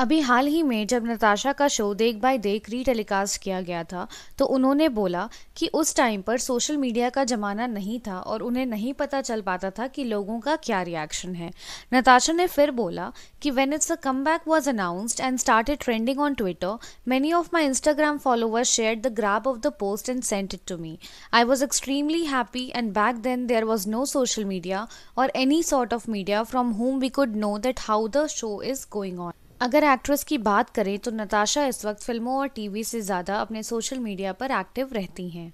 अभी हाल ही में जब नताशा का शो देख बाय देख री टेलीकास्ट किया गया था तो उन्होंने बोला कि उस टाइम पर सोशल मीडिया का ज़माना नहीं था और उन्हें नहीं पता चल पाता था कि लोगों का क्या रिएक्शन है नताशा ने फिर बोला कि when it's a comeback was announced and started trending on Twitter many of my Instagram followers share the graph of the post and sent it to me I was extremely happy and back then there was no social media or any sort of media from home we could know that how the show is going on अगर actress की बात करें तो नताशा इस वक्त फिल्मों और TV से ज़्यादा अपने सोशल मीडिया पर एक्टिव रहती हैं